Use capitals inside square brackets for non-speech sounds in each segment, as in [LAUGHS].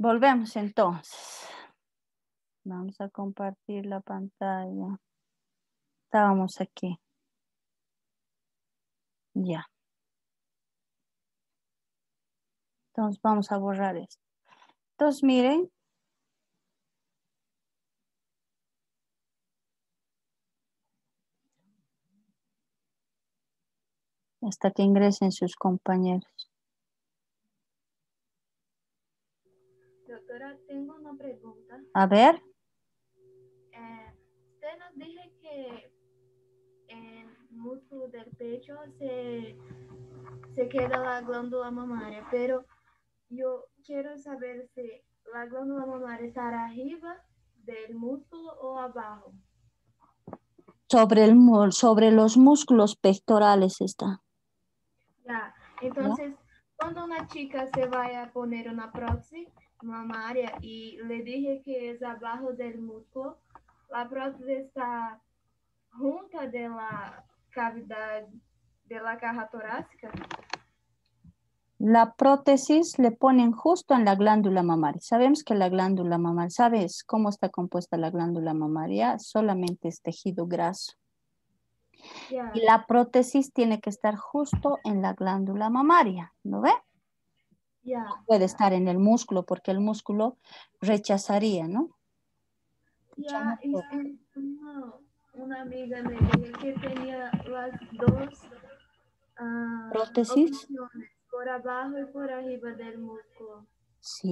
Volvemos entonces. Vamos a compartir la pantalla. Estábamos aquí. Ya. Entonces vamos a borrar esto. Entonces miren. Hasta que ingresen sus compañeros. A ver. Eh, usted nos dije que el músculo del pecho se, queda la glándula mamaria, pero yo quiero saber si la glándula mamaria estará arriba del músculo o abajo. Sobre, el, sobre los músculos pectorales está. Ya, entonces, cuando una chica se vaya a poner una proxy, mamaria y le dije que es abajo del músculo. La prótesis está junta de la cavidad de la caja torácica. La prótesis le ponen justo en la glándula mamaria. Sabemos que la glándula mamaria, ¿sabes cómo está compuesta la glándula mamaria? Solamente es tejido graso. Y la prótesis tiene que estar justo en la glándula mamaria, ¿no ve? yeah. puede estar en el músculo porque el músculo rechazaría, ¿no? Ya, yeah, una amiga me dijo que tenía las dos ah, prótesis por abajo y por arriba del músculo. Sí.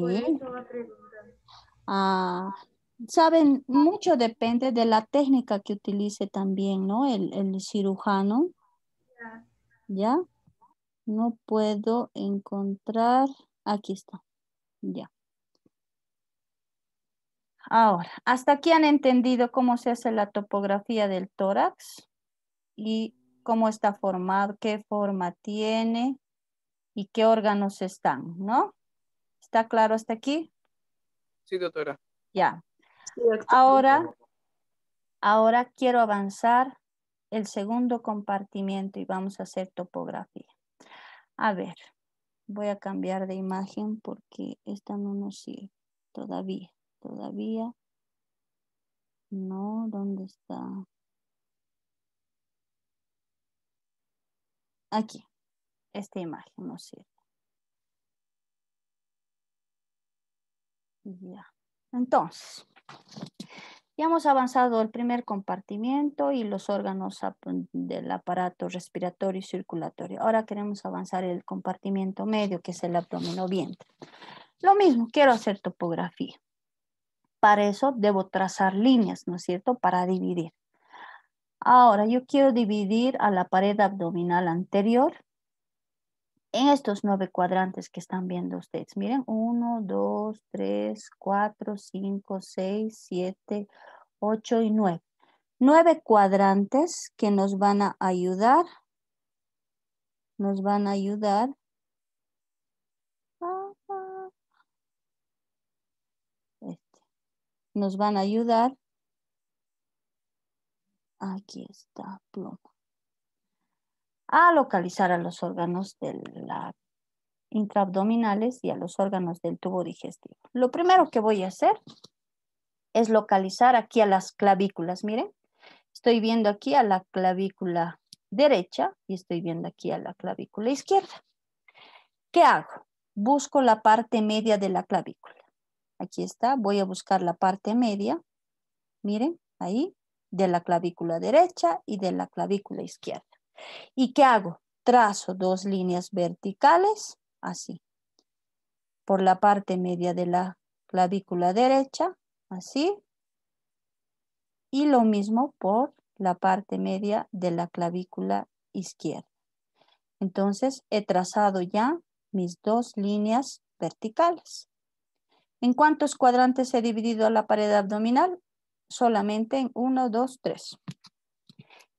Ah, Saben, mucho depende de la técnica que utilice también, ¿no? El, cirujano. ¿Ya? No puedo encontrar. Aquí está. Ya. Ahora, hasta aquí han entendido cómo se hace la topografía del tórax y cómo está formado, qué forma tiene y qué órganos están, ¿no? ¿Está claro hasta aquí? Sí, doctora. Ya. Ahora, ahora quiero avanzar el segundo compartimiento y vamos a hacer topografía. A ver, voy a cambiar de imagen porque esta no nos sirve todavía, todavía. No, ¿dónde está? Aquí, esta imagen no sirve. Ya, entonces, ya hemos avanzado el primer compartimiento y los órganos mm, del aparato respiratorio y circulatorio. Ahora queremos avanzar el compartimiento medio, que es el abdomen o vientre. Lo mismo, quiero hacer topografía. Para eso debo trazar líneas, ¿no es cierto?, para dividir. Ahora yo quiero dividir a la pared abdominal anterior en estos nueve cuadrantes que están viendo ustedes, miren, 1, 2, 3, 4, 5, 6, 7, 8 y 9. Nueve cuadrantes que nos van a ayudar, nos van a ayudar este, nos van a ayudar. Aquí está, pluma a localizar a los órganos de la intraabdominales y a los órganos del tubo digestivo. Lo primero que voy a hacer es localizar aquí a las clavículas. Miren, estoy viendo aquí a la clavícula derecha y estoy viendo aquí a la clavícula izquierda. ¿Qué hago? Busco la parte media de la clavícula. Aquí está, voy a buscar la parte media. Miren, ahí, de la clavícula derecha y de la clavícula izquierda. ¿Y qué hago? Trazo dos líneas verticales, así, por la parte media de la clavícula derecha, así, y lo mismo por la parte media de la clavícula izquierda. Entonces he trazado ya mis dos líneas verticales. ¿En cuántos cuadrantes he dividido la pared abdominal? Solamente en uno, dos, tres.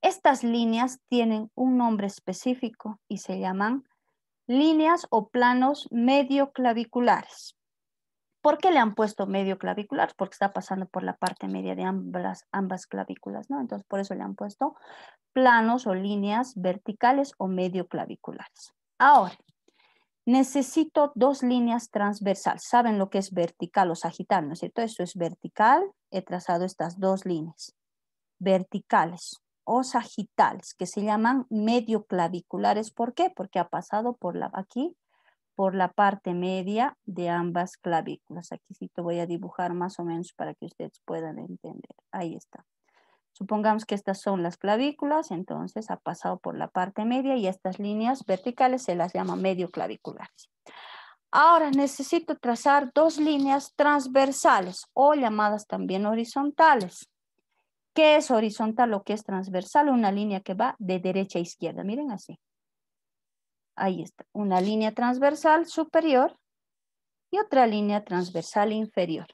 Estas líneas tienen un nombre específico y se llaman líneas o planos medioclaviculares. ¿Por qué le han puesto medio clavicular? Porque está pasando por la parte media de ambas, ambas clavículas, ¿no? Entonces, por eso le han puesto planos o líneas verticales o medio claviculares. Ahora, necesito dos líneas transversales. ¿Saben lo que es vertical o sagital, no es cierto? Esto es vertical. He trazado estas dos líneas verticales o sagitales, que se llaman claviculares. ¿Por qué? Porque ha pasado por la, aquí, por la parte media de ambas clavículas. Aquí sí te voy a dibujar más o menos para que ustedes puedan entender. Ahí está. Supongamos que estas son las clavículas, entonces ha pasado por la parte media y estas líneas verticales se las llama medioclaviculares. Ahora necesito trazar dos líneas transversales o llamadas también horizontales qué es horizontal o qué es transversal, una línea que va de derecha a izquierda, miren así. Ahí está, una línea transversal superior y otra línea transversal inferior.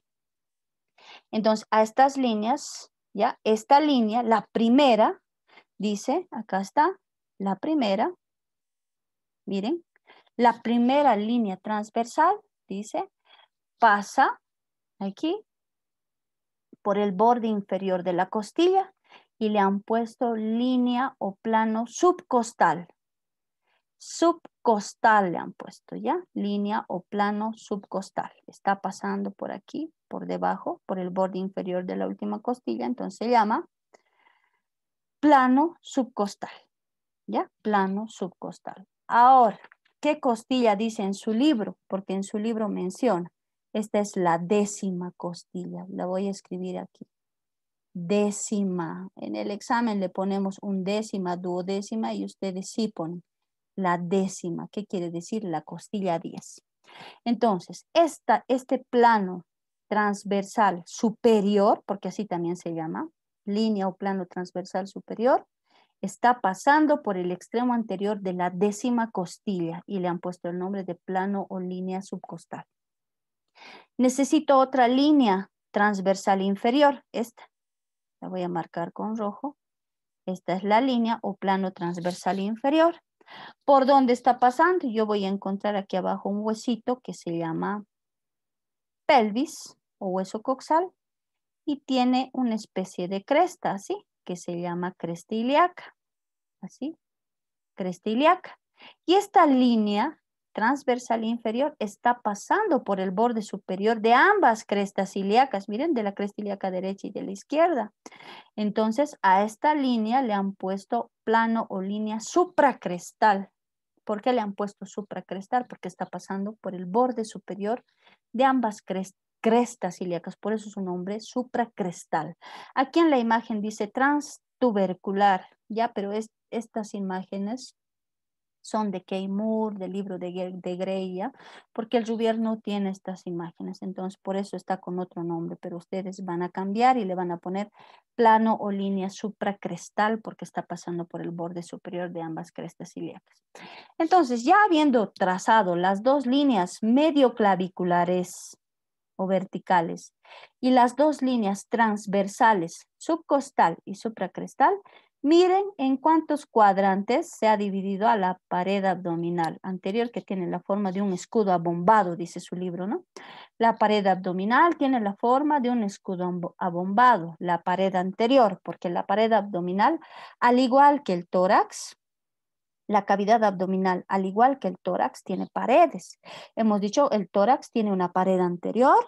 Entonces, a estas líneas, ya, esta línea, la primera, dice, acá está, la primera, miren, la primera línea transversal, dice, pasa aquí por el borde inferior de la costilla y le han puesto línea o plano subcostal. Subcostal le han puesto, ¿ya? Línea o plano subcostal. Está pasando por aquí, por debajo, por el borde inferior de la última costilla, entonces se llama plano subcostal, ¿ya? Plano subcostal. Ahora, ¿qué costilla dice en su libro? Porque en su libro menciona esta es la décima costilla. La voy a escribir aquí. Décima. En el examen le ponemos un décima, duodécima y ustedes sí ponen la décima. ¿Qué quiere decir? La costilla 10. Entonces, esta, este plano transversal superior, porque así también se llama, línea o plano transversal superior, está pasando por el extremo anterior de la décima costilla y le han puesto el nombre de plano o línea subcostal. Necesito otra línea transversal inferior, esta. La voy a marcar con rojo. Esta es la línea o plano transversal inferior. ¿Por dónde está pasando? Yo voy a encontrar aquí abajo un huesito que se llama pelvis o hueso coxal y tiene una especie de cresta, así, que se llama cresta ilíaca, así, cresta ilíaca. Y esta línea transversal inferior está pasando por el borde superior de ambas crestas ilíacas, miren, de la cresta ilíaca derecha y de la izquierda. Entonces, a esta línea le han puesto plano o línea supracrestal. ¿Por qué le han puesto supracrestal? Porque está pasando por el borde superior de ambas crestas ilíacas, por eso su nombre supracrestal. Aquí en la imagen dice transtubercular, ya, pero es, estas imágenes son de Kay Moore, del libro de, de Greya, porque el gobierno no tiene estas imágenes, entonces por eso está con otro nombre, pero ustedes van a cambiar y le van a poner plano o línea supracrestal porque está pasando por el borde superior de ambas crestas ilíacas. Entonces, ya habiendo trazado las dos líneas medio claviculares o verticales y las dos líneas transversales subcostal y supracrestal, Miren en cuántos cuadrantes se ha dividido a la pared abdominal anterior que tiene la forma de un escudo abombado, dice su libro, ¿no? La pared abdominal tiene la forma de un escudo abombado, la pared anterior, porque la pared abdominal, al igual que el tórax, la cavidad abdominal, al igual que el tórax, tiene paredes. Hemos dicho, el tórax tiene una pared anterior,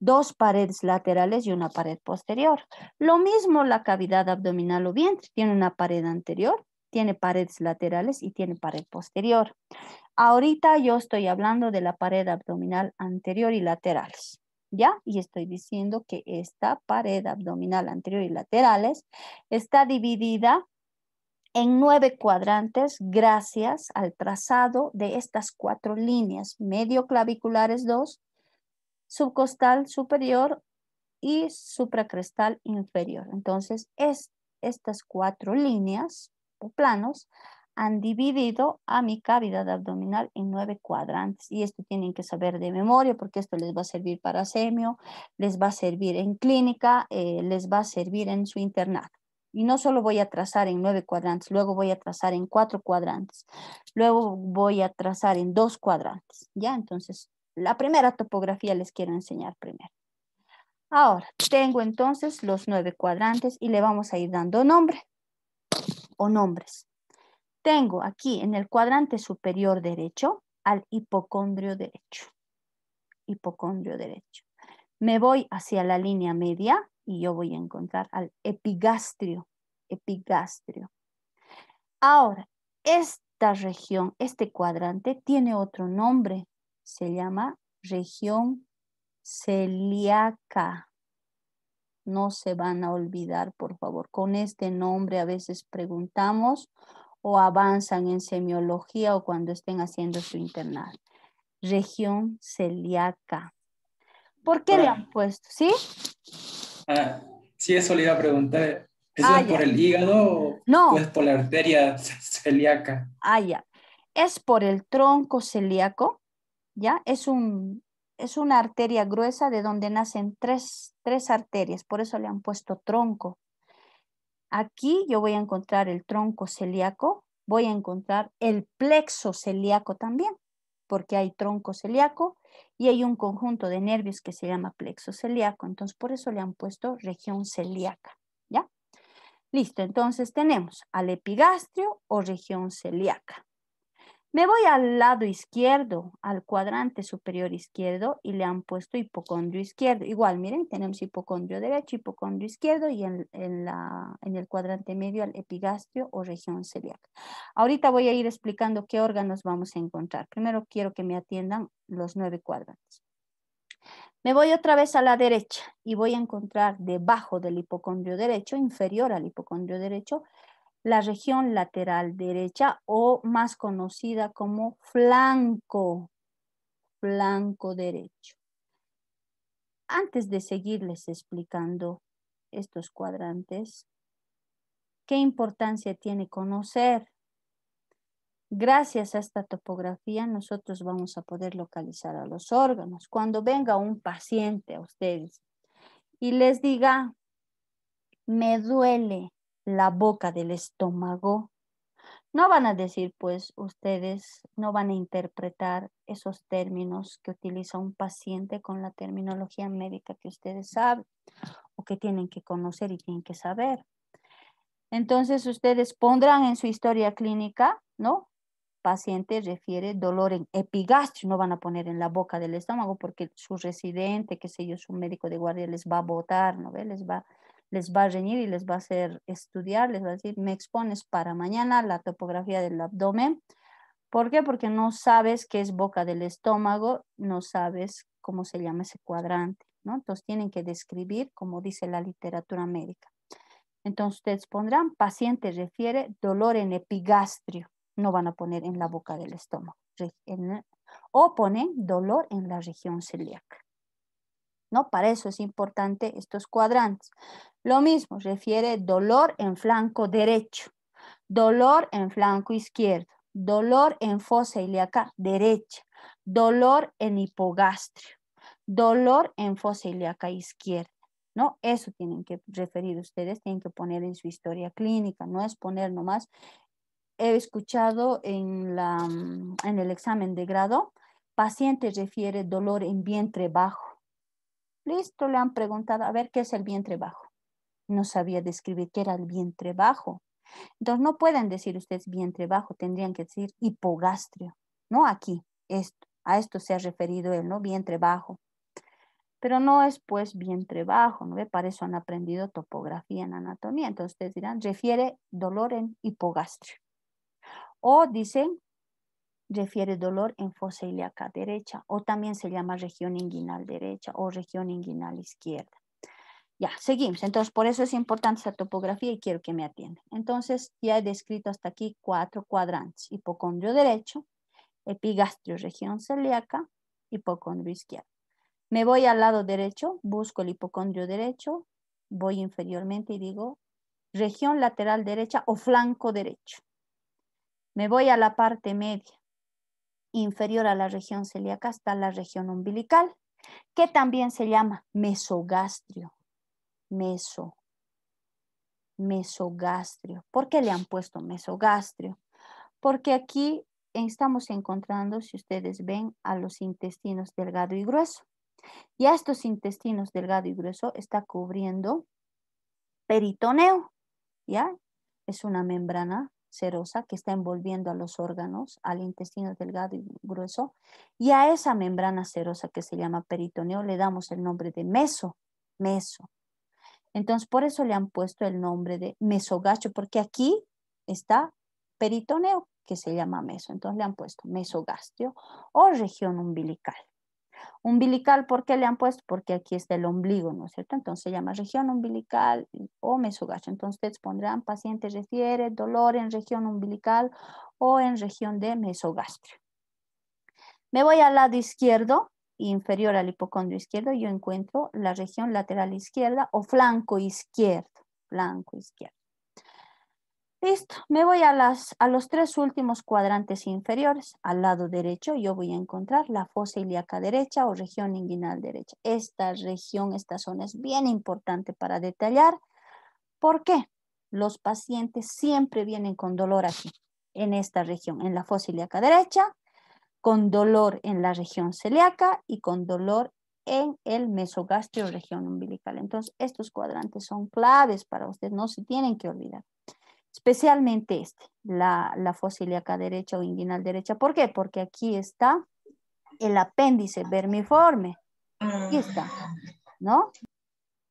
dos paredes laterales y una pared posterior. Lo mismo la cavidad abdominal o vientre, tiene una pared anterior, tiene paredes laterales y tiene pared posterior. Ahorita yo estoy hablando de la pared abdominal anterior y laterales. ¿Ya? Y estoy diciendo que esta pared abdominal anterior y laterales está dividida en nueve cuadrantes gracias al trazado de estas cuatro líneas, medio claviculares dos, subcostal superior y supracrestal inferior. Entonces, es, estas cuatro líneas o planos han dividido a mi cavidad abdominal en nueve cuadrantes y esto tienen que saber de memoria porque esto les va a servir para semio, les va a servir en clínica, eh, les va a servir en su internado. Y no solo voy a trazar en nueve cuadrantes, luego voy a trazar en cuatro cuadrantes, luego voy a trazar en dos cuadrantes, ¿ya? Entonces, la primera topografía les quiero enseñar primero. Ahora, tengo entonces los nueve cuadrantes y le vamos a ir dando nombre o nombres. Tengo aquí en el cuadrante superior derecho al hipocondrio derecho. Hipocondrio derecho. Me voy hacia la línea media y yo voy a encontrar al epigastrio. Epigastrio. Ahora, esta región, este cuadrante, tiene otro nombre se llama región celíaca. No se van a olvidar, por favor. Con este nombre a veces preguntamos o avanzan en semiología o cuando estén haciendo su internado. Región celíaca. ¿Por qué le han puesto? ¿Sí? Ah, sí, eso le iba a preguntar. es ah, por el hígado o es por la arteria [LAUGHS] celíaca? Ah, ya. Es por el tronco celíaco, ¿ya? Es, una arteria gruesa de donde nacen tres, arterias, por eso le han puesto tronco. Aquí yo voy a encontrar el tronco celíaco, voy a encontrar el plexo celíaco también, porque hay tronco celíaco y hay un conjunto de nervios que se llama plexo celíaco, entonces por eso le han puesto región celíaca, ¿ya? Listo, entonces tenemos al epigastrio o región celíaca. Me voy al lado izquierdo, al cuadrante superior izquierdo y le han puesto hipocondrio izquierdo. Igual, miren, tenemos hipocondrio derecho, hipocondrio izquierdo y en, el cuadrante medio al epigastrio o región celíaca. Ahorita voy a ir explicando qué órganos vamos a encontrar. Primero quiero que me atiendan los nueve cuadrantes. Me voy otra vez a la derecha y voy a encontrar debajo del hipocondrio derecho, inferior al hipocondrio derecho, la región lateral derecha o más conocida como flanco, flanco derecho. Antes de seguirles explicando estos cuadrantes, ¿qué importancia tiene conocer? Gracias a esta topografía nosotros vamos a poder localizar a los órganos. Cuando venga un paciente a ustedes y les diga, me duele, la boca del estómago. No van a decir, pues ustedes no van a interpretar esos términos que utiliza un paciente con la terminología médica que ustedes saben o que tienen que conocer y tienen que saber. Entonces ustedes pondrán en su historia clínica, ¿no? Paciente refiere dolor en epigastrio, no van a poner en la boca del estómago porque su residente, qué sé yo, su médico de guardia les va a votar, ¿no? ¿Ve? Les va a les va a reñir y les va a hacer estudiar, les va a decir, me expones para mañana la topografía del abdomen. ¿Por qué? Porque no sabes qué es boca del estómago, no sabes cómo se llama ese cuadrante, ¿no? Entonces tienen que describir como dice la literatura médica. Entonces ustedes pondrán, paciente refiere dolor en epigastrio, no van a poner en la boca del estómago, o ponen dolor en la región celíaca. ¿no? Para eso es importante estos cuadrantes. Lo mismo, refiere dolor en flanco derecho, dolor en flanco izquierdo, dolor en fosa ilíaca derecha, dolor en hipogastrio, dolor en fosa ilíaca izquierda. ¿no? Eso tienen que referir ustedes, tienen que poner en su historia clínica, no es poner nomás. He escuchado en, la, mm, en el examen de grado, paciente refiere dolor en vientre bajo, Listo, le han preguntado, a ver, ¿qué es el vientre bajo? No sabía describir qué era el vientre bajo. Entonces, no pueden decir ustedes vientre bajo, tendrían que decir hipogastrio, ¿no? Aquí, a esto se ha referido él, ¿no? Vientre bajo. Pero no es pues vientre bajo, ¿no? Para eso han aprendido topografía en anatomía. Entonces, ustedes dirán, refiere dolor en hipogastrio. O dicen refiere dolor en fosa ilíaca derecha o también se llama región inguinal derecha o región inguinal izquierda. Ya, seguimos. Entonces, por eso es importante esta topografía y quiero que me atiendan. Entonces, ya he descrito hasta aquí cuatro cuadrantes. Hipocondrio derecho, epigastrio región celíaca, hipocondrio izquierdo. Me voy al lado derecho, busco el hipocondrio derecho, voy inferiormente y digo región lateral derecha o flanco derecho. Me voy a la parte media, inferior a la región celíaca está la región umbilical, que también se llama mesogastrio. Meso. Mesogastrio. ¿Por qué le han puesto mesogastrio? Porque aquí estamos encontrando, si ustedes ven, a los intestinos delgado y grueso. Y a estos intestinos delgado y grueso está cubriendo peritoneo, ¿ya? Es una membrana serosa que está envolviendo a los órganos, al intestino delgado y grueso, y a esa membrana serosa que se llama peritoneo le damos el nombre de meso, meso. Entonces, por eso le han puesto el nombre de mesogacho, porque aquí está peritoneo, que se llama meso. Entonces le han puesto mesogastio o región umbilical. Umbilical, ¿por qué le han puesto? Porque aquí está el ombligo, ¿no es cierto? Entonces se llama región umbilical o mesogastrio. Entonces pondrán paciente refiere dolor en región umbilical o en región de mesogastrio. Me voy al lado izquierdo, inferior al hipocondrio izquierdo, y yo encuentro la región lateral izquierda o flanco izquierdo, flanco izquierdo. Listo, me voy a, los tres últimos cuadrantes inferiores. Al lado derecho yo voy a encontrar la fosa ilíaca derecha o región inguinal derecha. Esta región, esta zona es bien importante para detallar. ¿Por qué? Los pacientes siempre vienen con dolor aquí, en esta región, en la fosa ilíaca derecha, con dolor en la región celíaca y con dolor en el mesogastrio región umbilical. Entonces, estos cuadrantes son claves para ustedes, no se tienen que olvidar especialmente este, la, la derecha o inguinal derecha. ¿Por qué? Porque aquí está el apéndice vermiforme. Aquí está, ¿no?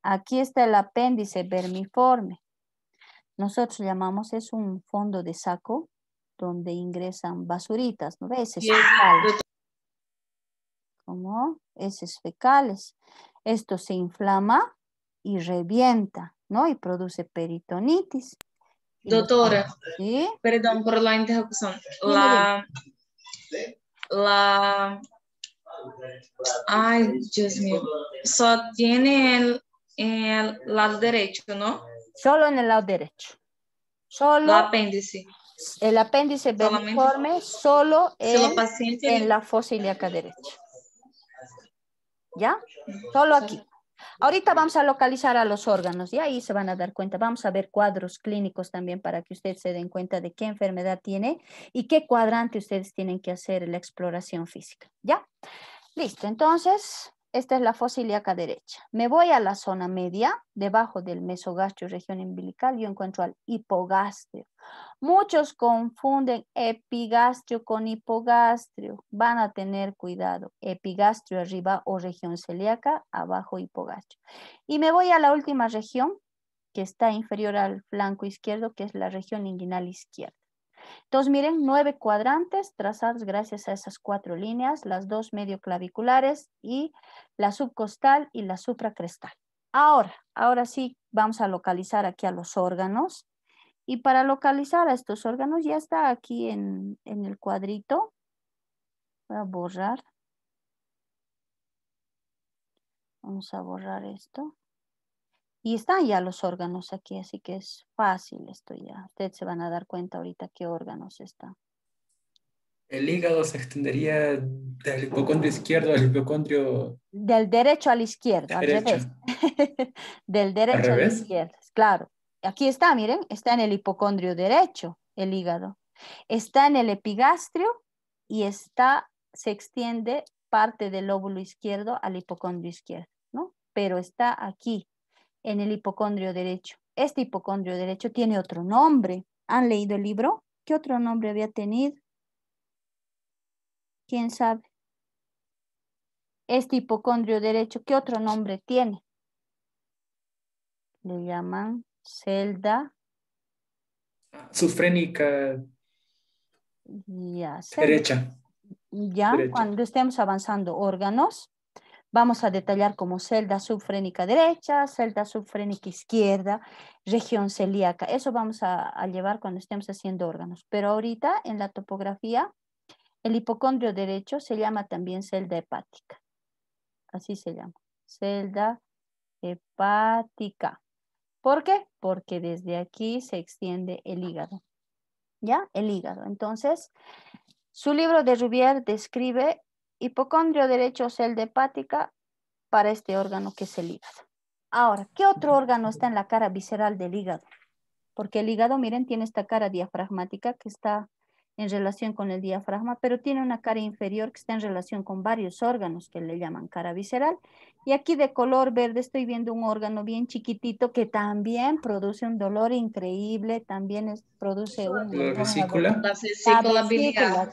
Aquí está el apéndice vermiforme. Nosotros llamamos es un fondo de saco donde ingresan basuritas, ¿no ves? Es fecales. ¿Cómo? Esos fecales. Esto se inflama y revienta, ¿no? Y produce peritonitis. Doctora, perdón por la interrupción. La, la, ay, Dios mío, solo tiene el, lado derecho, ¿no? Solo en el lado derecho. Solo. El apéndice. El apéndice vermiforme solo paciente... en la fosa ilíaca derecha. ¿Ya? Solo aquí. Ahorita vamos a localizar a los órganos y ahí se van a dar cuenta. Vamos a ver cuadros clínicos también para que ustedes se den cuenta de qué enfermedad tiene y qué cuadrante ustedes tienen que hacer la exploración física. ¿Ya? Listo, entonces esta es la ilíaca derecha. Me voy a la zona media, debajo del mesogastrio, región umbilical, yo encuentro al hipogastrio. Muchos confunden epigastrio con hipogastrio. Van a tener cuidado. Epigastrio arriba o región celíaca, abajo hipogastrio. Y me voy a la última región, que está inferior al flanco izquierdo, que es la región inguinal izquierda. Entonces, miren, nueve cuadrantes trazados gracias a esas cuatro líneas, las dos medioclaviculares y la subcostal y la supracrestal. Ahora, ahora sí vamos a localizar aquí a los órganos. Y para localizar a estos órganos ya está aquí en, el cuadrito. Voy a borrar. Vamos a borrar esto. Y están ya los órganos aquí, así que es fácil esto ya. Ustedes se van a dar cuenta ahorita qué órganos está. El hígado se extendería del hipocondrio izquierdo al hipocondrio... Del derecho al izquierdo, al revés. [LAUGHS] del derecho al, la al izquierdo, claro aquí está, miren, está en el hipocondrio derecho, el hígado. Está en el epigastrio y está, se extiende parte del lóbulo izquierdo al hipocondrio izquierdo, ¿no? Pero está aquí, en el hipocondrio derecho. Este hipocondrio derecho tiene otro nombre. ¿Han leído el libro? ¿Qué otro nombre había tenido? ¿Quién sabe? Este hipocondrio derecho, ¿qué otro nombre tiene? Le llaman celda Sufrénica. derecha. Ya, cuando estemos avanzando órganos, vamos a detallar como celda subfrénica derecha, celda subfrénica izquierda, región celíaca. Eso vamos a, a, llevar cuando estemos haciendo órganos. Pero ahorita en la topografía, el hipocondrio derecho se llama también celda hepática. Así se llama, celda hepática. ¿Por qué? Porque desde aquí se extiende el hígado. ¿Ya? El hígado. Entonces, su libro de Rubier describe hipocondrio derecho celda hepática para este órgano que es el hígado. Ahora, ¿qué otro órgano está en la cara visceral del hígado? Porque el hígado, miren, tiene esta cara diafragmática que está en relación con el diafragma, pero tiene una cara inferior que está en relación con varios órganos que le llaman cara visceral. Y aquí de color verde estoy viendo un órgano bien chiquitito que también produce un dolor increíble, también produce un... vesícula. vesícula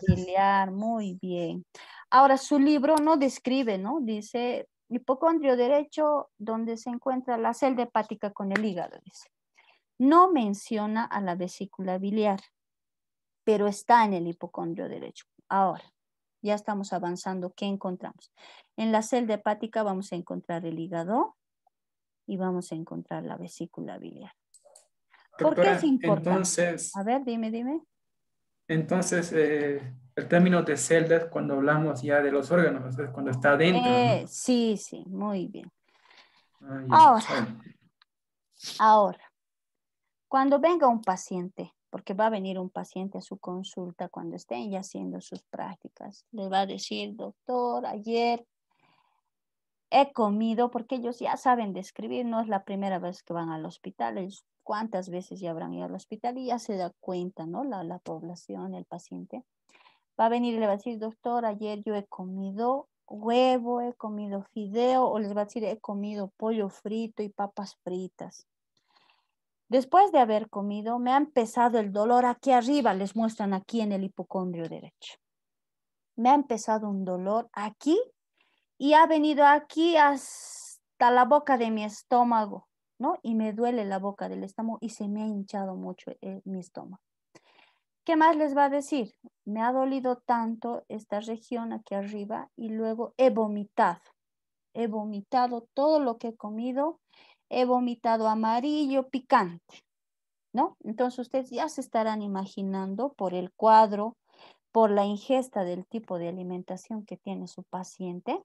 biliar. Muy bien. Ahora, su libro no describe, ¿no? Dice hipocondrio derecho donde se encuentra la celda hepática con el hígado, No menciona a la vesícula biliar pero está en el hipocondrio derecho. Ahora, ya estamos avanzando, ¿qué encontramos? En la celda hepática vamos a encontrar el hígado y vamos a encontrar la vesícula biliar. ¿Por qué es importante? a ver, dime, dime. Entonces, eh, el término de es cuando hablamos ya de los órganos, es cuando está dentro. Eh, sí, sí, muy bien. ahora, ahora, cuando venga un paciente porque va a venir un paciente a su consulta cuando estén ya haciendo sus prácticas. Le va a decir, doctor, ayer he comido, porque ellos ya saben describir, no es la primera vez que van al hospital, cuántas veces ya habrán ido al hospital y ya se da cuenta, ¿no? La, la población, el paciente. Va a venir y le va a decir, doctor, ayer yo he comido huevo, he comido fideo, o les va a decir, he comido pollo frito y papas fritas. Después de haber comido, me ha empezado el dolor aquí arriba, les muestran aquí en el hipocondrio derecho. Me ha empezado un dolor aquí y ha venido aquí hasta la boca de mi estómago, ¿no? Y me duele la boca del estómago y se me ha hinchado mucho eh, eh, mi estómago. ¿Qué más les va a decir? Me ha dolido tanto esta región aquí arriba y luego he vomitado. He vomitado todo lo que he comido he vomitado amarillo picante, ¿no? Entonces ustedes ya se estarán imaginando por el cuadro, por la ingesta del tipo de alimentación que tiene su paciente,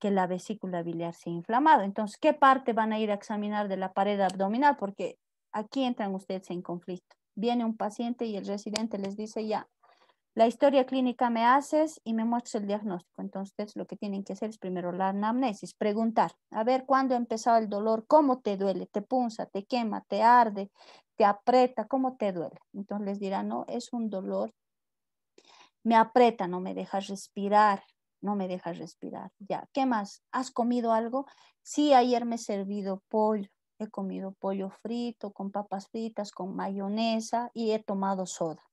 que la vesícula biliar se ha inflamado. Entonces, ¿qué parte van a ir a examinar de la pared abdominal? Porque aquí entran ustedes en conflicto. Viene un paciente y el residente les dice, ya, la historia clínica me haces y me muestras el diagnóstico. Entonces, lo que tienen que hacer es primero la anamnesis, preguntar, a ver cuándo ha empezado el dolor, cómo te duele, te punza, te quema, te arde, te aprieta, cómo te duele. Entonces les dirán, no, es un dolor, me aprieta, no me deja respirar, no me deja respirar. Ya, ¿qué más? ¿Has comido algo? Sí, ayer me he servido pollo. He comido pollo frito, con papas fritas, con mayonesa y he tomado soda.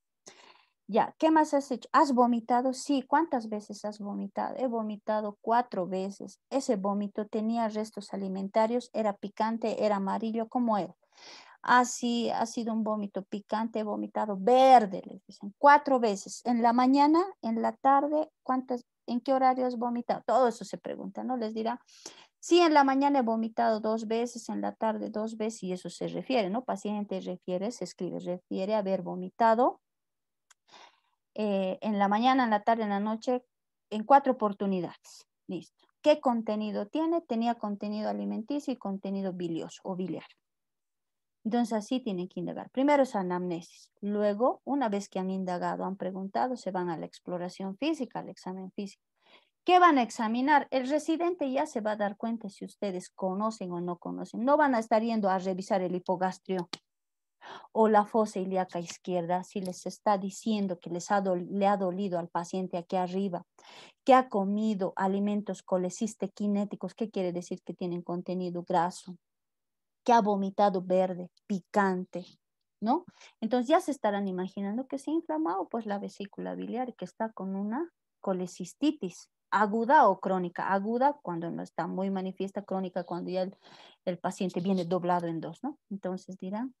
Ya, ¿qué más has hecho? ¿Has vomitado? Sí, ¿cuántas veces has vomitado? He vomitado cuatro veces. Ese vómito tenía restos alimentarios, era picante, era amarillo, ¿cómo era? Así ha sido un vómito picante, he vomitado verde, les dicen, cuatro veces. En la mañana, en la tarde, ¿cuántas, en qué horario has vomitado? Todo eso se pregunta, ¿no? Les dirá, sí, en la mañana he vomitado dos veces, en la tarde dos veces, y eso se refiere, ¿no? Paciente refiere, se escribe, refiere haber vomitado eh, en la mañana, en la tarde, en la noche, en cuatro oportunidades. Listo. ¿Qué contenido tiene? Tenía contenido alimenticio y contenido bilioso o biliar. Entonces así tienen que indagar. Primero es anamnesis. Luego, una vez que han indagado, han preguntado, se van a la exploración física, al examen físico. ¿Qué van a examinar? El residente ya se va a dar cuenta si ustedes conocen o no conocen. No van a estar yendo a revisar el hipogastrio o la fosa ilíaca izquierda, si les está diciendo que les le ha dolido al paciente aquí arriba, que ha comido alimentos colecistequinéticos, ¿qué quiere decir que tienen contenido graso? Que ha vomitado verde, picante, ¿no? Entonces ya se estarán imaginando que se ha inflamado pues la vesícula biliar que está con una colecistitis aguda o crónica. Aguda cuando no está muy manifiesta, crónica cuando ya el paciente viene doblado en dos, ¿no? Entonces dirán,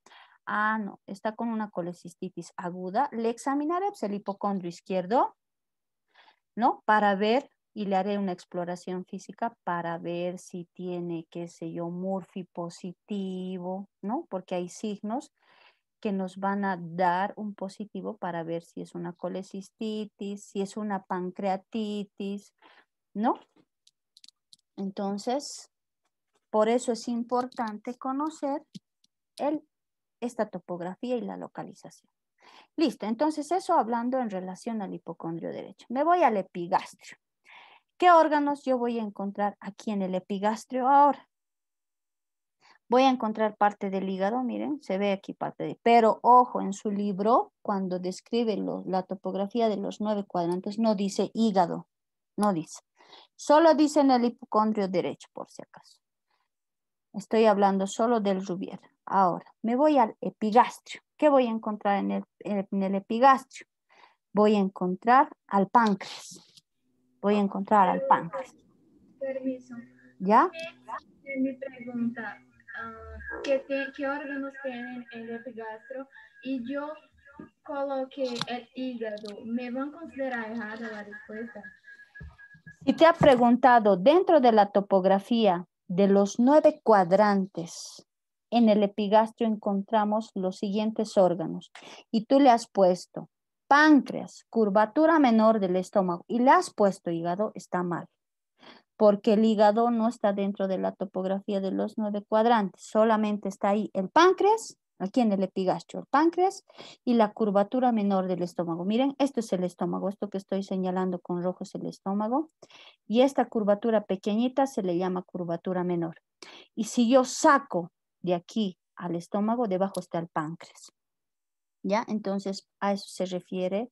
ah, no, está con una colecistitis aguda, le examinaré pues, el hipocondrio izquierdo, ¿no? Para ver y le haré una exploración física para ver si tiene, qué sé yo, Murphy positivo, ¿no? Porque hay signos que nos van a dar un positivo para ver si es una colecistitis, si es una pancreatitis, ¿no? Entonces, por eso es importante conocer el esta topografía y la localización. Listo, entonces eso hablando en relación al hipocondrio derecho. Me voy al epigastrio. ¿Qué órganos yo voy a encontrar aquí en el epigastrio ahora? Voy a encontrar parte del hígado, miren, se ve aquí parte de... Pero ojo, en su libro, cuando describe la topografía de los nueve cuadrantes, no dice hígado, no dice. Solo dice en el hipocondrio derecho, por si acaso. Estoy hablando solo del rubier. Ahora, me voy al epigastrio. ¿Qué voy a encontrar en el, en el epigastrio? Voy a encontrar al páncreas. Voy a encontrar al páncreas. Permiso. ¿Ya? Eh, mi pregunta, ah, ¿qué, te, ¿qué órganos tienen en el epigastrio? Y yo coloqué el hígado. ¿Me van a considerar errada la respuesta? Si te ha preguntado dentro de la topografía de los nueve cuadrantes, en el epigastrio encontramos los siguientes órganos. Y tú le has puesto páncreas, curvatura menor del estómago, y le has puesto hígado, está mal. Porque el hígado no está dentro de la topografía de los nueve cuadrantes, solamente está ahí el páncreas, aquí en el epigastrio, el páncreas y la curvatura menor del estómago. Miren, esto es el estómago, esto que estoy señalando con rojo es el estómago. Y esta curvatura pequeñita se le llama curvatura menor. Y si yo saco de aquí al estómago, debajo está el páncreas. ¿Ya? Entonces, a eso se refiere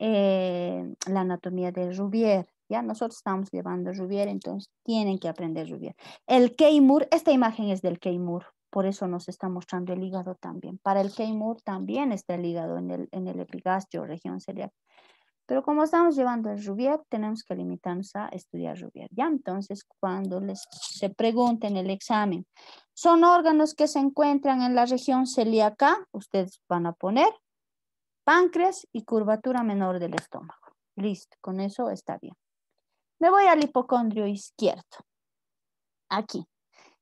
eh, la anatomía de Rubier. ¿Ya? Nosotros estamos llevando Rubier, entonces tienen que aprender Rubier. El Keimur, esta imagen es del Keimur, por eso nos está mostrando el hígado también. Para el Keimur también está el hígado en el, en el epigastrio, región cerebral pero como estamos llevando el rubier, tenemos que limitarnos a estudiar rubier. Ya, entonces, cuando les se pregunten en el examen, son órganos que se encuentran en la región celíaca, ustedes van a poner páncreas y curvatura menor del estómago. Listo, con eso está bien. Me voy al hipocondrio izquierdo. Aquí.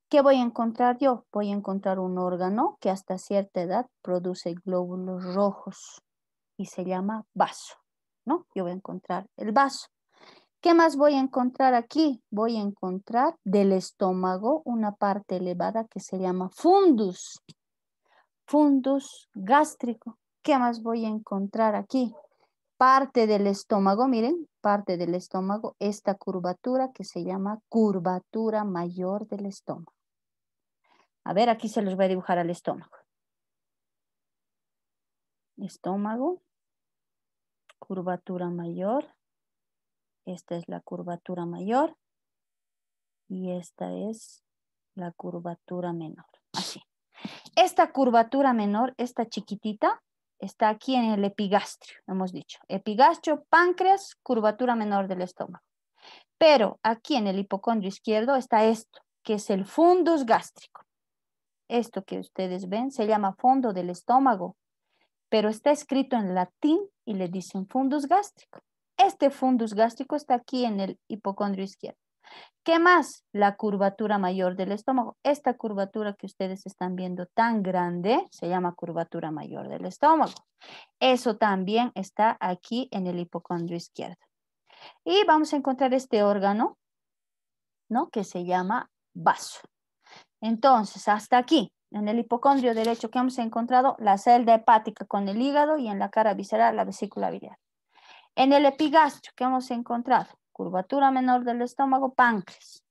¿Qué voy a encontrar yo? Voy a encontrar un órgano que hasta cierta edad produce glóbulos rojos y se llama vaso. Yo voy a encontrar el vaso. ¿Qué más voy a encontrar aquí? Voy a encontrar del estómago una parte elevada que se llama fundus, fundus gástrico. ¿Qué más voy a encontrar aquí? Parte del estómago, miren, parte del estómago, esta curvatura que se llama curvatura mayor del estómago. A ver, aquí se los voy a dibujar al estómago. Estómago, curvatura mayor. Esta es la curvatura mayor y esta es la curvatura menor. Así. Esta curvatura menor, esta chiquitita, está aquí en el epigastrio, hemos dicho. Epigastrio, páncreas, curvatura menor del estómago. Pero aquí en el hipocondrio izquierdo está esto, que es el fundus gástrico. Esto que ustedes ven se llama fondo del estómago pero está escrito en latín y le dicen fundus gástrico. Este fundus gástrico está aquí en el hipocondrio izquierdo. ¿Qué más? La curvatura mayor del estómago. Esta curvatura que ustedes están viendo tan grande se llama curvatura mayor del estómago. Eso también está aquí en el hipocondrio izquierdo. Y vamos a encontrar este órgano, ¿no? Que se llama vaso. Entonces, hasta aquí, en el hipocondrio derecho que hemos encontrado la celda hepática con el hígado y en la cara visceral la vesícula biliar. En el epigastro, que hemos encontrado curvatura menor del estómago, páncreas.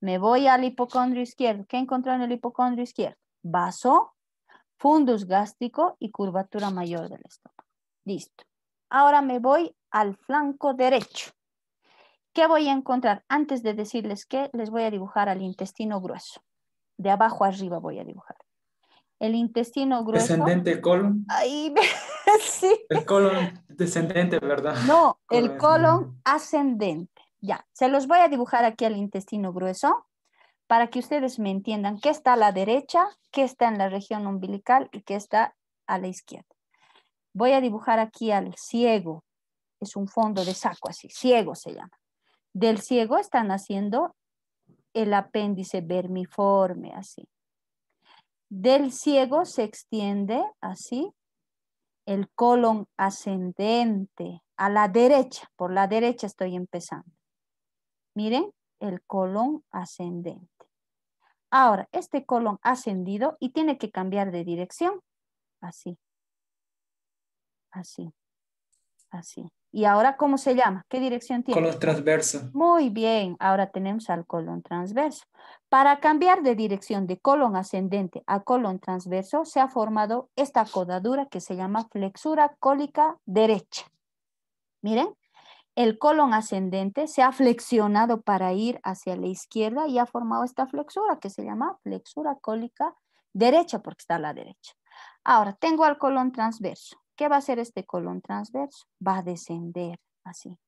Me voy al hipocondrio izquierdo. ¿Qué encontré en el hipocondrio izquierdo? Vaso, fundus gástrico y curvatura mayor del estómago. Listo. Ahora me voy al flanco derecho. ¿Qué voy a encontrar? Antes de decirles qué, les voy a dibujar al intestino grueso de abajo arriba voy a dibujar. El intestino grueso. Descendente colon. Ahí, [LAUGHS] sí. El colon descendente, ¿verdad? No, el colon ascendente. Ya, se los voy a dibujar aquí al intestino grueso para que ustedes me entiendan qué está a la derecha, qué está en la región umbilical y qué está a la izquierda. Voy a dibujar aquí al ciego, es un fondo de saco así, ciego se llama. Del ciego están haciendo el apéndice vermiforme, así. Del ciego se extiende así el colon ascendente a la derecha, por la derecha estoy empezando. Miren, el colon ascendente. Ahora, este colon ascendido y tiene que cambiar de dirección, así, así, así. ¿Y ahora cómo se llama? ¿Qué dirección tiene? Colon transverso. Muy bien, ahora tenemos al colon transverso. Para cambiar de dirección de colon ascendente a colon transverso, se ha formado esta codadura que se llama flexura cólica derecha. Miren, el colon ascendente se ha flexionado para ir hacia la izquierda y ha formado esta flexura que se llama flexura cólica derecha porque está a la derecha. Ahora, tengo al colon transverso. ¿Qué va a ser este colon transverso? Va a descender así.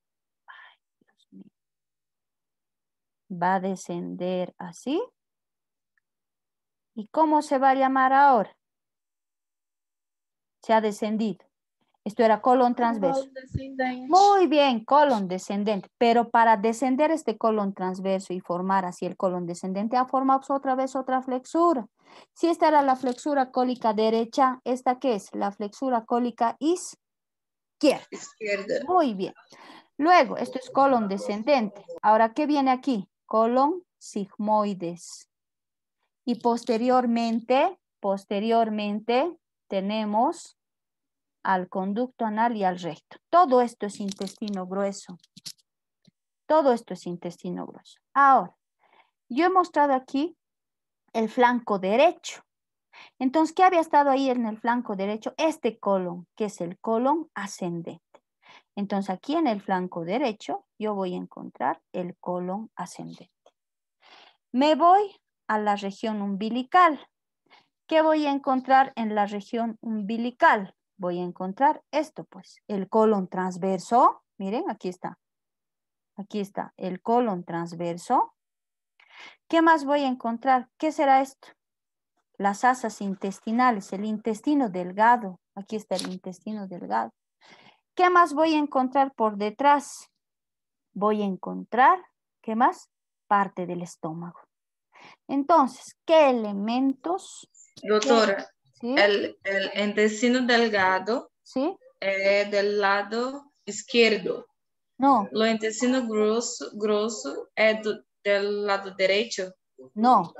Va a descender así. ¿Y cómo se va a llamar ahora? Se ha descendido. Esto era colon transverso. Muy bien, colon descendente. Pero para descender este colon transverso y formar así el colon descendente, ah, formado otra vez otra flexura. Si esta era la flexura cólica derecha, ¿esta qué es? La flexura cólica izquierda. Izquierda. Muy bien. Luego, esto es colon descendente. Ahora, ¿qué viene aquí? Colon sigmoides. Y posteriormente, posteriormente, tenemos al conducto anal y al recto. Todo esto es intestino grueso. Todo esto es intestino grueso. Ahora, yo he mostrado aquí el flanco derecho. Entonces, ¿qué había estado ahí en el flanco derecho? Este colon, que es el colon ascendente. Entonces, aquí en el flanco derecho, yo voy a encontrar el colon ascendente. Me voy a la región umbilical. ¿Qué voy a encontrar en la región umbilical? voy a encontrar esto, pues, el colon transverso, miren, aquí está, aquí está, el colon transverso. ¿Qué más voy a encontrar? ¿Qué será esto? Las asas intestinales, el intestino delgado, aquí está el intestino delgado. ¿Qué más voy a encontrar por detrás? Voy a encontrar, ¿qué más? Parte del estómago. Entonces, ¿qué elementos? Doctora, el, intestino delgado ¿Sí? Eh, del lado izquierdo. No. Lo intestino grueso, grosso es del lado derecho. No.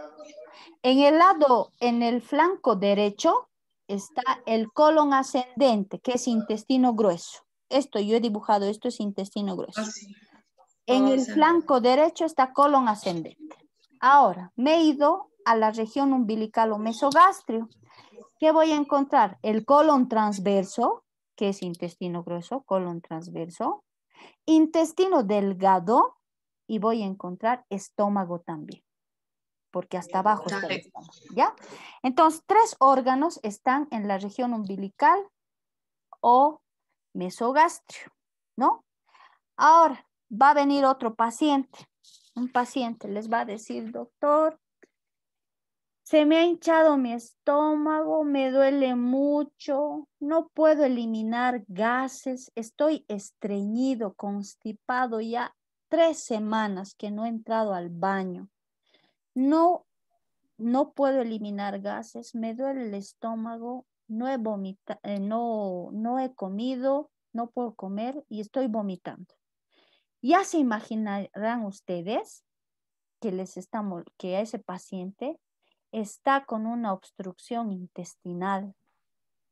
En el lado, en el flanco derecho está el colon ascendente, que es intestino grueso. Esto yo he dibujado, esto es intestino grueso. Ah, en el flanco derecho está colon ascendente. Ahora, me he ido a la región umbilical o mesogastrio voy a encontrar? El colon transverso, que es intestino grueso, colon transverso, intestino delgado y voy a encontrar estómago también, porque hasta mm, abajo está el estómago, ¿ya? Entonces, tres órganos están en la región umbilical o mesogastrio, ¿no? Ahora, va a venir otro paciente, un paciente les va a decir, doctor, se me ha hinchado mi estómago, me duele mucho, no puedo eliminar gases, estoy estreñido, constipado ya tres semanas que no he entrado al baño. No, no puedo eliminar gases, me duele el estómago, no he, eh, no, no he comido, no puedo comer y estoy vomitando. Ya se imaginarán ustedes que les estamos, que a ese paciente está con una obstrucción intestinal.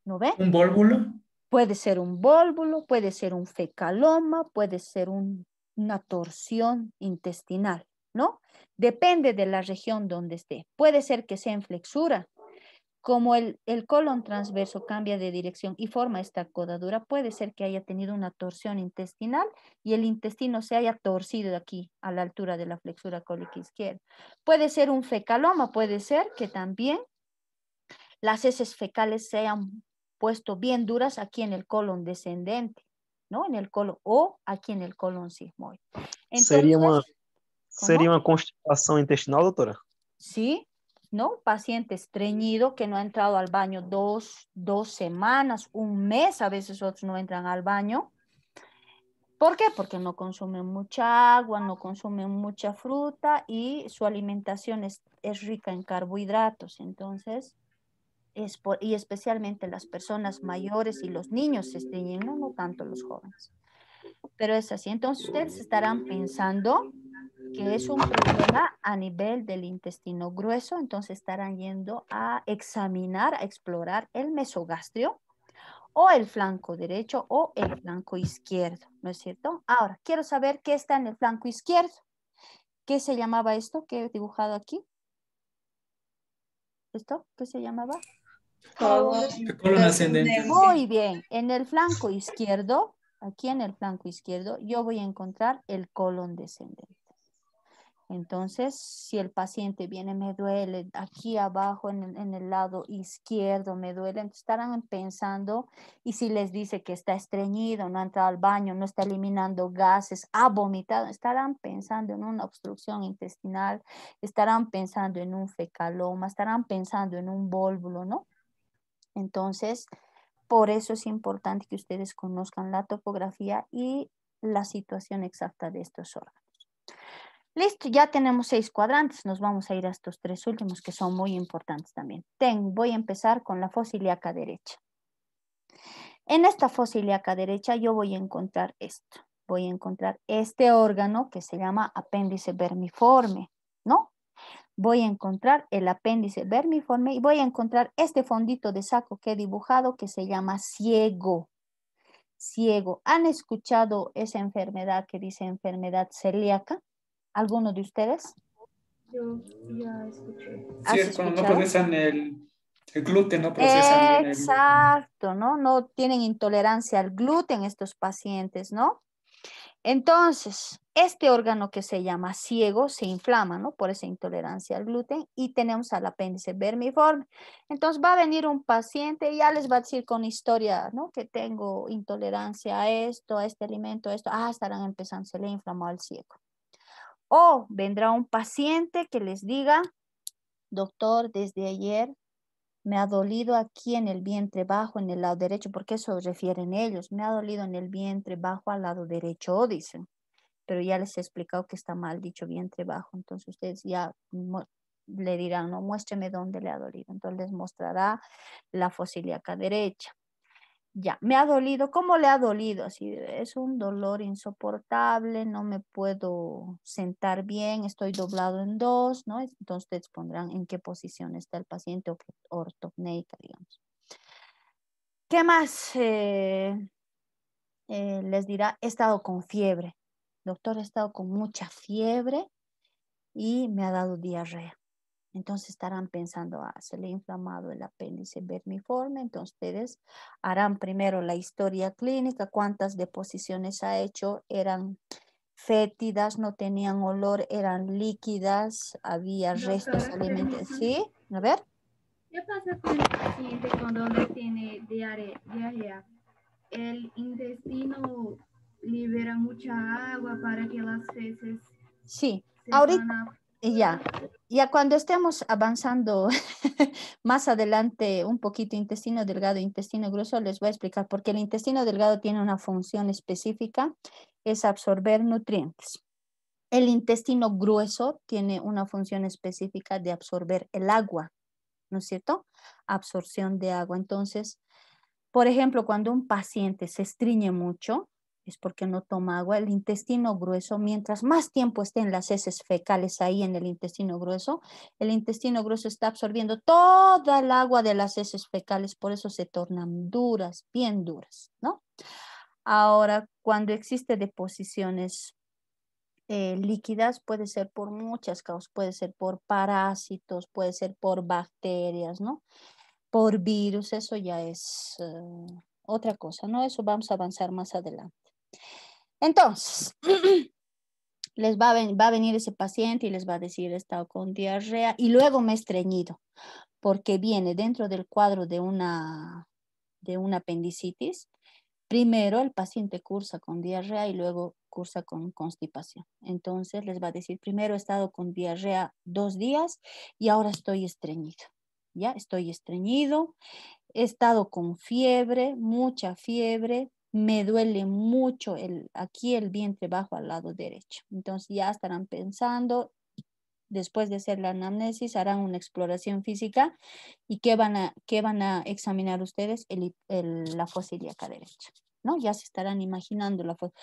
¿No ve? ¿Un vólvulo? Puede ser un vólvulo, puede ser un fecaloma, puede ser una torsión intestinal, ¿no? Depende de la región donde esté. Puede ser que sea en flexura, como el, colon transverso cambia de dirección y forma esta codadura, puede ser que haya tenido una torsión intestinal y el intestino se haya torcido aquí a la altura de la flexura cólica izquierda. Puede ser un fecaloma, puede ser que también las heces fecales se hayan puesto bien duras aquí en el colon descendente, ¿no? En el colon o aquí en el colon sigmoid. ¿Sería, una, ¿sería una constipación intestinal, doctora? Sí, ¿no? paciente estreñido que no ha entrado al baño dos, semanas, un mes, a veces otros no entran al baño. ¿Por qué? Porque no consumen mucha agua, no consumen mucha fruta y su alimentación es, rica en carbohidratos. Entonces, es y especialmente las personas mayores y los niños se estreñen, no, no tanto los jóvenes. Pero es así. Entonces, ustedes estarán pensando que es un problema a nivel del intestino grueso, entonces estarán yendo a examinar, a explorar el mesogastrio o el flanco derecho o el flanco izquierdo, ¿no es cierto? Ahora, quiero saber qué está en el flanco izquierdo. ¿Qué se llamaba esto que he dibujado aquí? ¿Esto? ¿Qué se llamaba? colon Ascendente. Muy bien, en el flanco izquierdo, aquí en el flanco izquierdo, yo voy a encontrar el colon descendente. Entonces, si el paciente viene, me duele aquí abajo en el, lado izquierdo, me duele, estarán pensando, y si les dice que está estreñido, no ha entrado al baño, no está eliminando gases, ha vomitado, estarán pensando en una obstrucción intestinal, estarán pensando en un fecaloma, estarán pensando en un vólvulo, ¿no? Entonces, por eso es importante que ustedes conozcan la topografía y la situación exacta de estos órganos. Listo, ya tenemos seis cuadrantes. Nos vamos a ir a estos tres últimos que son muy importantes también. Ten, voy a empezar con la fosa derecha. En esta fosa derecha yo voy a encontrar esto. Voy a encontrar este órgano que se llama apéndice vermiforme, ¿no? Voy a encontrar el apéndice vermiforme y voy a encontrar este fondito de saco que he dibujado que se llama ciego ciego. ¿Han escuchado esa enfermedad que dice enfermedad celíaca? ¿Alguno de ustedes? Yo ya escuché. Sí, cuando no procesan el, gluten, no procesan. Exacto, ¿no? No tienen intolerancia al gluten estos pacientes, ¿no? Entonces, este órgano que se llama ciego se inflama, ¿no? Por esa intolerancia al gluten y tenemos al apéndice vermiforme. Entonces va a venir un paciente y ya les va a decir con historia, ¿no? Que tengo intolerancia a esto, a este alimento, a esto. Ah, estarán empezando, se le inflamó al ciego. O vendrá un paciente que les diga, doctor, desde ayer me ha dolido aquí en el vientre bajo, en el lado derecho, porque eso refieren ellos, me ha dolido en el vientre bajo al lado derecho, dicen. Pero ya les he explicado que está mal dicho vientre bajo, entonces ustedes ya le dirán, no, muéstreme dónde le ha dolido. Entonces les mostrará la fosiliaca derecha ya, me ha dolido, ¿cómo le ha dolido? Así, es un dolor insoportable, no me puedo sentar bien, estoy doblado en dos, ¿no? Entonces pondrán en qué posición está el paciente ortopnéica, digamos. ¿Qué más eh, eh, les dirá? He estado con fiebre. Doctor, he estado con mucha fiebre y me ha dado diarrea. Entonces estarán pensando, ah, se le ha inflamado el apéndice vermiforme, entonces ustedes harán primero la historia clínica, cuántas deposiciones ha hecho, eran fétidas, no tenían olor, eran líquidas, había restos alimentarios. ¿Sí? A ver. ¿Qué pasa con el paciente cuando no tiene diarrea? El intestino libera mucha agua para que las heces... Sí, ahorita ya, ya cuando estemos avanzando [LAUGHS] más adelante un poquito intestino delgado, intestino grueso, les voy a explicar porque el intestino delgado tiene una función específica, es absorber nutrientes. El intestino grueso tiene una función específica de absorber el agua, ¿no es cierto? Absorción de agua. Entonces, por ejemplo, cuando un paciente se estriñe mucho, es porque no toma agua. El intestino grueso, mientras más tiempo estén las heces fecales ahí en el intestino grueso, el intestino grueso está absorbiendo toda el agua de las heces fecales, por eso se tornan duras, bien duras, ¿no? Ahora, cuando existe deposiciones eh, líquidas, puede ser por muchas causas, puede ser por parásitos, puede ser por bacterias, ¿no? Por virus, eso ya es... Eh, otra cosa, ¿no? Eso vamos a avanzar más adelante. Entonces, [CLEARS THROAT] les va a, venir ese paciente y les va a decir, he estado con diarrea y luego me he estreñido, porque viene dentro del cuadro de una, de una apendicitis. Primero el paciente cursa con diarrea y luego cursa con constipación. Entonces les va a decir, primero he estado con diarrea dos días y ahora estoy estreñido. Ya estoy estreñido, he estado con fiebre, mucha fiebre, me duele mucho el, aquí el vientre bajo al lado derecho. Entonces ya estarán pensando, después de hacer la anamnesis, harán una exploración física y qué van a, qué van a examinar ustedes el, la fosa derecha. ¿no? Ya se estarán imaginando la fosa.